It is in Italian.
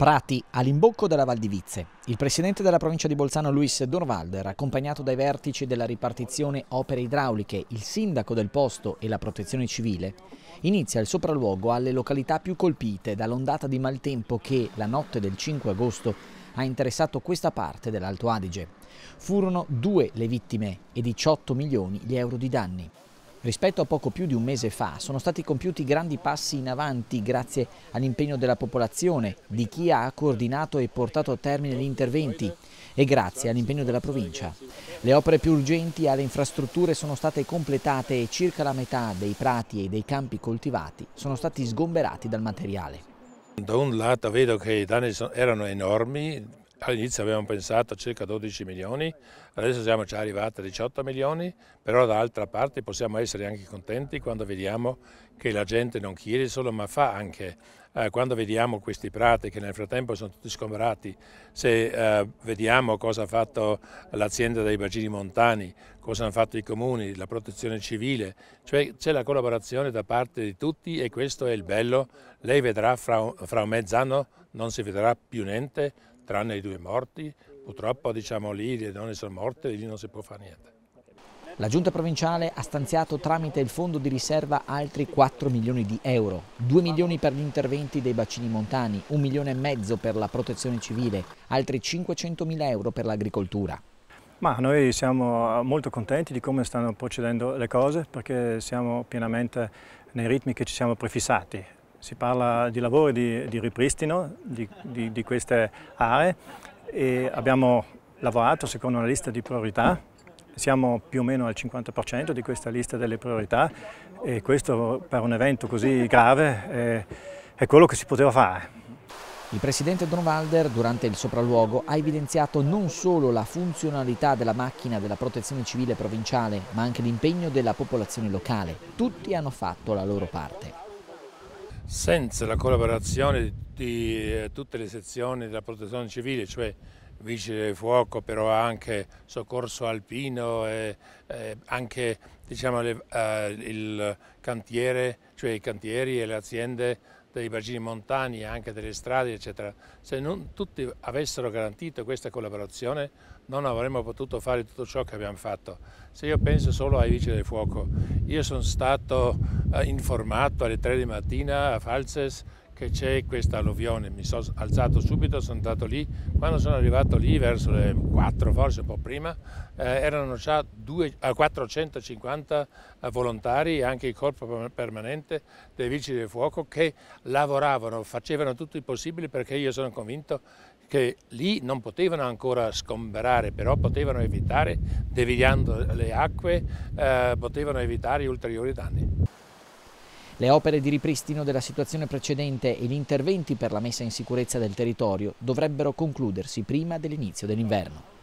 Prati all'imbocco della Val di Vizze. Il presidente della provincia di Bolzano Luis Dorvalder, accompagnato dai vertici della ripartizione opere idrauliche, il sindaco del posto e la protezione civile, inizia il sopralluogo alle località più colpite dall'ondata di maltempo che la notte del 5 agosto ha interessato questa parte dell'Alto Adige. Furono due le vittime e 18 milioni gli euro di danni. Rispetto a poco più di un mese fa sono stati compiuti grandi passi in avanti grazie all'impegno della popolazione, di chi ha coordinato e portato a termine gli interventi e grazie all'impegno della provincia. Le opere più urgenti alle infrastrutture sono state completate e circa la metà dei prati e dei campi coltivati sono stati sgomberati dal materiale. Da un lato vedo che i danni erano enormi All'inizio avevamo pensato a circa 12 milioni, adesso siamo già arrivati a 18 milioni, però dall'altra parte possiamo essere anche contenti quando vediamo che la gente non chiede solo ma fa anche. Eh, quando vediamo questi prati che nel frattempo sono tutti sgomberati, se eh, vediamo cosa ha fatto l'azienda dei bacini montani, cosa hanno fatto i comuni, la protezione civile, cioè c'è la collaborazione da parte di tutti e questo è il bello. Lei vedrà fra, fra un mezz'anno non si vedrà più niente tranne i due morti, purtroppo diciamo lì le donne sono morte e lì non si può fare niente. La giunta provinciale ha stanziato tramite il fondo di riserva altri 4 milioni di euro, 2 milioni per gli interventi dei bacini montani, 1 milione e mezzo per la protezione civile, altri 500 mila euro per l'agricoltura. Ma noi siamo molto contenti di come stanno procedendo le cose perché siamo pienamente nei ritmi che ci siamo prefissati si parla di lavoro di, di ripristino di, di, di, queste aree e abbiamo lavorato secondo una lista di priorità, siamo più o meno al 50% di questa lista delle priorità e questo per un evento così grave è, è quello che si poteva fare. Il presidente Don Valder durante il sopralluogo ha evidenziato non solo la funzionalità della macchina della protezione civile provinciale ma anche l'impegno della popolazione locale. Tutti hanno fatto la loro parte. Senza la collaborazione di eh, tutte le sezioni della protezione civile, cioè vigili del fuoco, però anche soccorso alpino, e, e anche diciamo, le, uh, il cantiere, cioè i cantieri e le aziende dei bacini montani, anche delle strade, eccetera. Se non tutti avessero garantito questa collaborazione non avremmo potuto fare tutto ciò che abbiamo fatto. Se io penso solo ai vigili del fuoco, io sono stato eh, informato alle 3 di mattina a Falses che c'è questa alluvione, mi sono alzato subito, sono andato lì, quando sono arrivato lì verso le 4 forse un po' prima, eh, erano già due, 450 eh, eh, volontari e anche il corpo permanente dei vigili del fuoco che lavoravano, facevano tutto il possibile perché io sono convinto che lì non potevano ancora scomberare, però potevano evitare, deviando le acque, eh, potevano evitare ulteriori danni. Le opere di ripristino della situazione precedente e gli interventi per la messa in sicurezza del territorio dovrebbero concludersi prima dell'inizio dell'inverno.